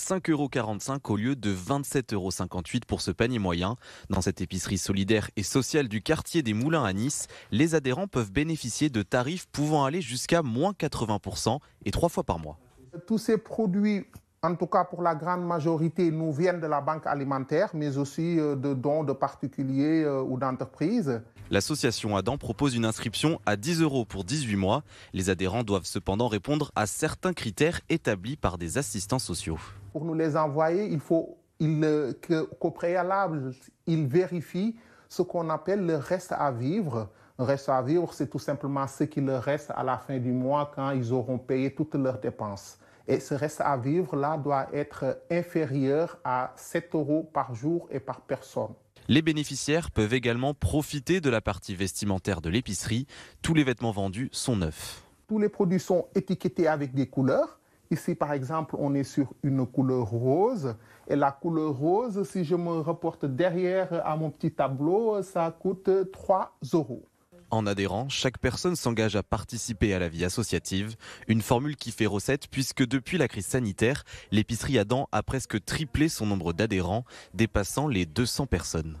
5,45 euros au lieu de 27,58 euros pour ce panier moyen. Dans cette épicerie solidaire et sociale du quartier des Moulins à Nice, les adhérents peuvent bénéficier de tarifs pouvant aller jusqu'à moins 80% et trois fois par mois. Tous ces produits en tout cas pour la grande majorité, nous viennent de la banque alimentaire, mais aussi euh, de dons de particuliers euh, ou d'entreprises. L'association Adam propose une inscription à 10 euros pour 18 mois. Les adhérents doivent cependant répondre à certains critères établis par des assistants sociaux. Pour nous les envoyer, il faut euh, qu'au préalable, ils vérifient ce qu'on appelle le reste à vivre. Le reste à vivre, c'est tout simplement ce qui leur reste à la fin du mois quand ils auront payé toutes leurs dépenses et ce reste à vivre là doit être inférieur à 7 euros par jour et par personne. Les bénéficiaires peuvent également profiter de la partie vestimentaire de l'épicerie. Tous les vêtements vendus sont neufs. Tous les produits sont étiquetés avec des couleurs. Ici, par exemple, on est sur une couleur rose. Et la couleur rose, si je me reporte derrière à mon petit tableau, ça coûte 3 euros. En adhérant, chaque personne s'engage à participer à la vie associative, une formule qui fait recette puisque depuis la crise sanitaire, l'épicerie Adam a presque triplé son nombre d'adhérents, dépassant les 200 personnes.